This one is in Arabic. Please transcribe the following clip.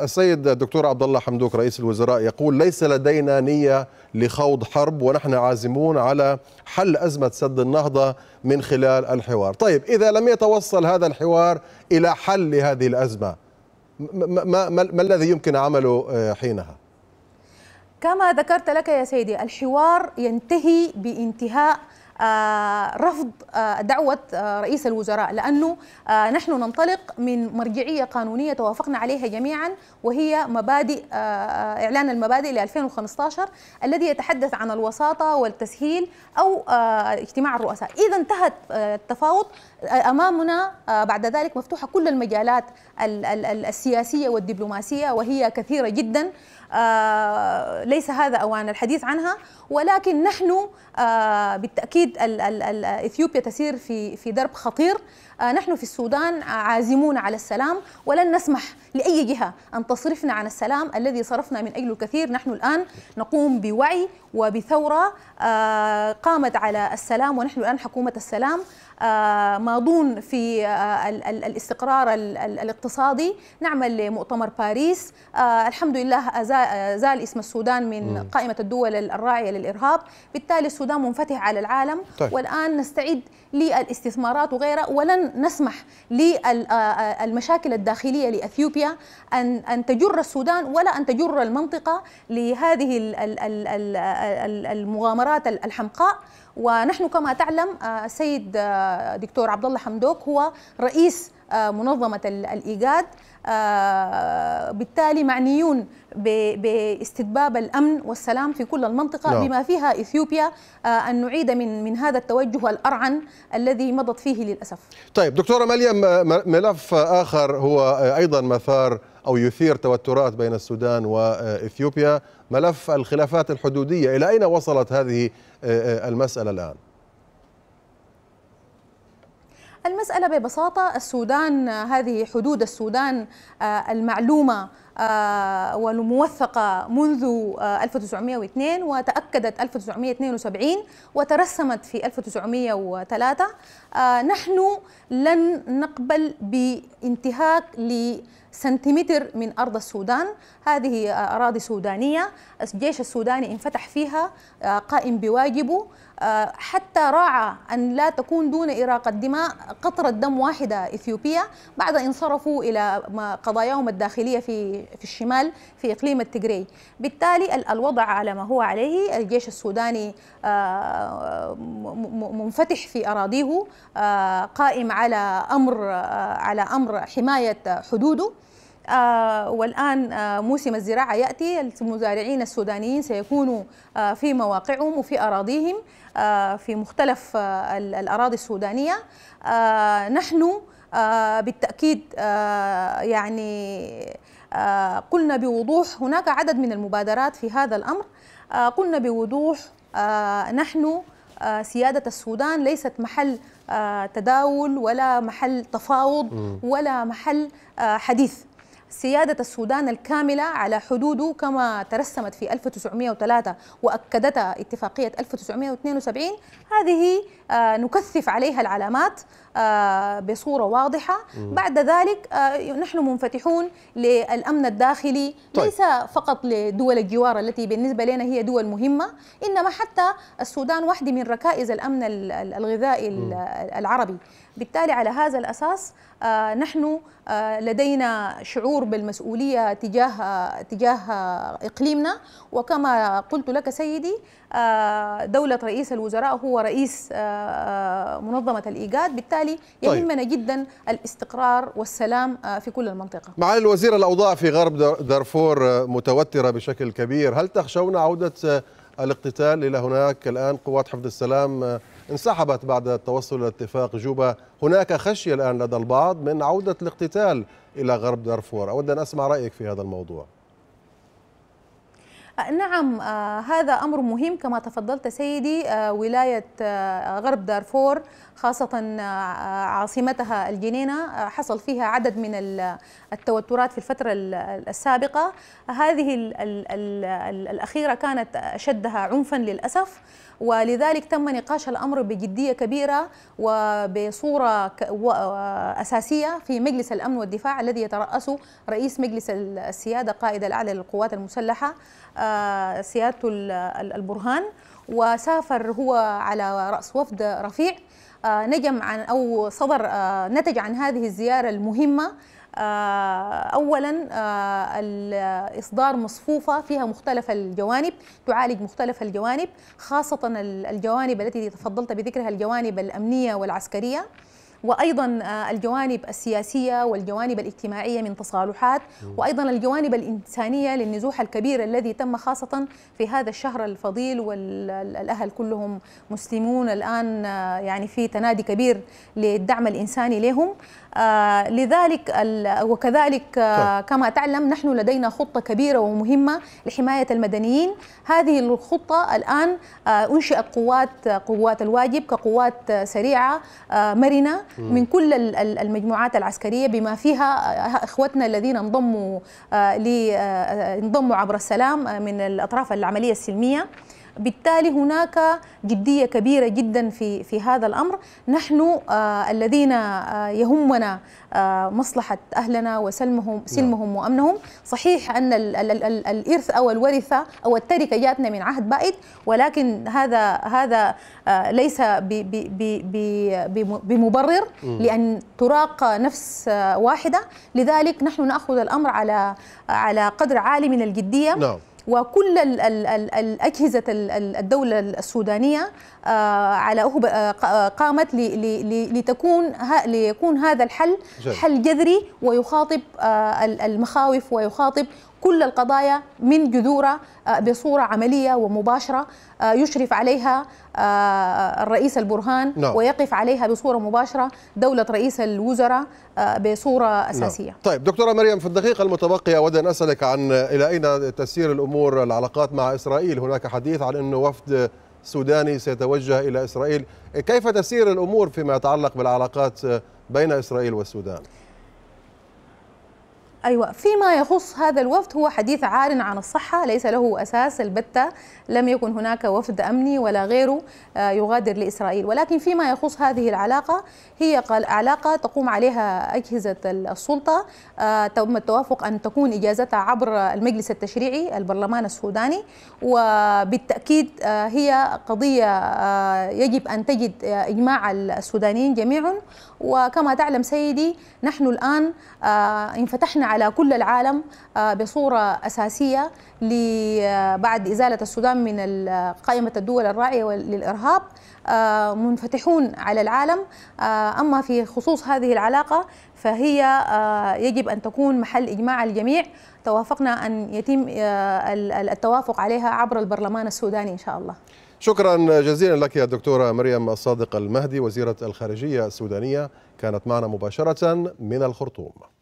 السيد الدكتور عبد الله حمدوك رئيس الوزراء يقول ليس لدينا نيه لخوض حرب ونحن عازمون على حل ازمه سد النهضه من خلال الحوار، طيب اذا لم يتوصل هذا الحوار الى حل لهذه الازمه ما, ما, ما الذي يمكن عمله آه، حينها؟ كما ذكرت لك يا سيدي الحوار ينتهي بانتهاء رفض آه، دعوة آه، رئيس الوزراء لأنه آه، نحن ننطلق من مرجعية قانونية توافقنا عليها جميعا وهي مبادئ إعلان المبادئ ل 2015 الذي يتحدث عن الوساطة والتسهيل أو اجتماع الرؤساء إذا انتهت التفاوض أمامنا بعد ذلك مفتوحة كل المجالات السياسية والدبلوماسية وهي كثيرة جدا ليس هذا أوان الحديث عنها ولكن نحن بالتأكيد اكيد اثيوبيا تسير في في درب خطير آه، نحن في السودان عازمون على السلام ولن نسمح لأي جهة أن تصرفنا عن السلام الذي صرفنا من أجله كثير نحن الآن نقوم بوعي وبثورة آه، قامت على السلام ونحن الآن حكومة السلام آه، ماضون في الاستقرار الاقتصادي نعمل لمؤتمر باريس الحمد لله زال اسم السودان من قائمة الدول الراعية للإرهاب بالتالي السودان منفتح على العالم طيب. والآن نستعد للاستثمارات وغيرها ولن نسمح للمشاكل الداخلية لأثيوبيا أن أن تجر السودان ولا أن تجر المنطقة لهذه المغامرات الحمقاء ونحن كما تعلم السيد آه، آه، دكتور عبد الله حمدوك هو رئيس آه، منظمة الإيجاد آه، بالتالي معنيون باستتباب الامن والسلام في كل المنطقه لا. نعم. بما فيها اثيوبيا آه، ان نعيد من من هذا التوجه الارعن الذي مضت فيه للاسف. طيب دكتوره مريم ملف اخر هو ايضا مثار او يثير توترات بين السودان واثيوبيا ملف الخلافات الحدوديه الى اين وصلت هذه آه، المساله الان؟ المسألة ببساطة السودان هذه حدود السودان آه، المعلومة آه، والموثقة منذ 1902 آه، وتأكدت 1972 وترسمت في 1903 نحن لن نقبل بانتهاك سنتيمتر من أرض السودان هذه أراضي سودانية الجيش السوداني انفتح فيها آه، قائم بواجبه آه، حتى راعى أن لا تكون دون إراقة دماء قطرة دم واحدة إثيوبية بعد أن صرفوا إلى قضاياهم الداخلية في في الشمال في إقليم التجري بالتالي الوضع على ما هو عليه الجيش السوداني آه، منفتح في أراضيه قائم على أمر على أمر حماية حدوده آه، والآن آه، موسم الزراعة يأتي المزارعين السودانيين سيكونوا آه، في مواقعهم وفي أراضيهم في مختلف الأراضي السودانية نحن بالتأكيد يعني قلنا بوضوح هناك عدد من المبادرات في هذا الأمر قلنا بوضوح نحن سيادة السودان ليست محل تداول ولا محل تفاوض ولا محل حديث سيادة السودان الكاملة على حدوده كما ترسمت في 1903 وأكدتها اتفاقية 1972 هذه آه، نكثف عليها العلامات آه، بصورة واضحة بعد ذلك آه، نحن منفتحون للأمن الداخلي طيب. ليس فقط لدول الجوار التي بالنسبة لنا هي دول مهمة إنما حتى السودان واحدة من ركائز الأمن الغذائي العربي بالتالي على هذا الأساس نحن لدينا شعور الشعور بالمسؤوليه تجاه تجاه اقليمنا وكما قلت لك سيدي آه، دوله رئيس الوزراء هو رئيس آه، آه، منظمه الايجاد بالتالي طيب. يهمنا طيب. جدا الاستقرار والسلام في كل المنطقه معالي الوزير الاوضاع في غرب دارفور متوتره بشكل كبير هل تخشون عوده الاقتتال الى هناك الان قوات حفظ السلام انسحبت بعد التوصل الى اتفاق جوبا هناك خشية الآن لدى البعض من عودة الاقتتال إلى غرب دارفور أود أن أسمع رأيك في هذا الموضوع آه، نعم آه، هذا أمر مهم كما تفضلت سيدي آه، ولاية غرب دارفور خاصة عاصمتها الجنينة حصل فيها عدد من التوترات في الفترة السابقة هذه الأخيرة كانت اشدها عنفا للأسف ولذلك تم نقاش الأمر بجدية كبيرة وبصورة أساسية في مجلس الأمن والدفاع الذي يترأسه رئيس مجلس السيادة قائد الأعلى للقوات المسلحة آه، سيادة البرهان وسافر هو على رأس وفد رفيع آه، نجم عن او صدر آه، نتج عن هذه الزياره المهمه آه، اولا الاصدار مصفوفه فيها مختلف الجوانب تعالج مختلف الجوانب خاصه الجوانب التي تفضلت بذكرها الجوانب الامنيه والعسكريه وأيضا آه، الجوانب السياسية والجوانب الاجتماعية من تصالحات وأيضا الجوانب الإنسانية للنزوح الكبير الذي تم خاصة في هذا الشهر الفضيل والأهل كلهم مسلمون الآن آه، يعني في تنادي كبير للدعم الإنساني لهم آه لذلك وكذلك آه طيب. كما تعلم نحن لدينا خطة كبيرة ومهمة لحماية المدنيين هذه الخطة الآن آه أنشئت قوات قوات الواجب كقوات آه، سريعة مرنة من كل المجموعات العسكريه بما فيها آه، اخوتنا الذين انضموا آه، آه، انضموا عبر السلام من الاطراف العمليه السلميه بالتالي هناك جدية كبيرة جدا في في هذا الأمر نحن آه، الذين آه، يهمنا آه، مصلحة أهلنا وسلمهم نعم. سلمهم وأمنهم صحيح أن الـ الـ الـ الإرث أو الورثة أو التركة جاتنا من عهد بائد ولكن هذا هذا ليس بمبرر لأن تراق نفس واحدة لذلك نحن نأخذ الأمر على على قدر عالي من الجدية نعم. وكل الأجهزة الدولة السودانية آه، على أهب آه، آه، قامت لتكون ليكون هذا الحل حل جذري ويخاطب المخاوف ويخاطب كل القضايا من جذورها آه، بصورة عملية ومباشرة آه، يشرف عليها آه، الرئيس البرهان نعم. ويقف عليها بصورة مباشرة دولة رئيس الوزراء بصورة نعم. أساسية لا. طيب دكتورة مريم في الدقيقة المتبقية أود أن أسألك عن إلى أين تسير الأمور العلاقات مع إسرائيل هناك حديث عن أنه وفد سوداني سيتوجه إلى إسرائيل كيف تسير الأمور فيما يتعلق بالعلاقات بين إسرائيل والسودان؟ أيوة فيما يخص هذا الوفد هو حديث عار عن الصحة ليس له أساس البتة لم يكن هناك وفد أمني ولا غيره آه، يغادر لإسرائيل ولكن فيما يخص هذه العلاقة هي علاقة تقوم عليها أجهزة السلطة آه، تم التوافق أن تكون إجازتها عبر المجلس التشريعي البرلمان السوداني وبالتأكيد آه، هي قضية يجب أن تجد إجماع السودانيين جميعا وكما تعلم سيدي نحن الآن انفتحنا على كل العالم آه، بصورة أساسية آه، بعد إزالة السودان من آه، قائمة الدول الراعية للإرهاب منفتحون على العالم أما في خصوص هذه العلاقة فهي يجب أن تكون محل إجماع الجميع توافقنا أن يتم التوافق عليها عبر البرلمان السوداني إن شاء الله شكرا جزيلا لك يا دكتورة مريم الصادق المهدي وزيرة الخارجية السودانية كانت معنا مباشرة من الخرطوم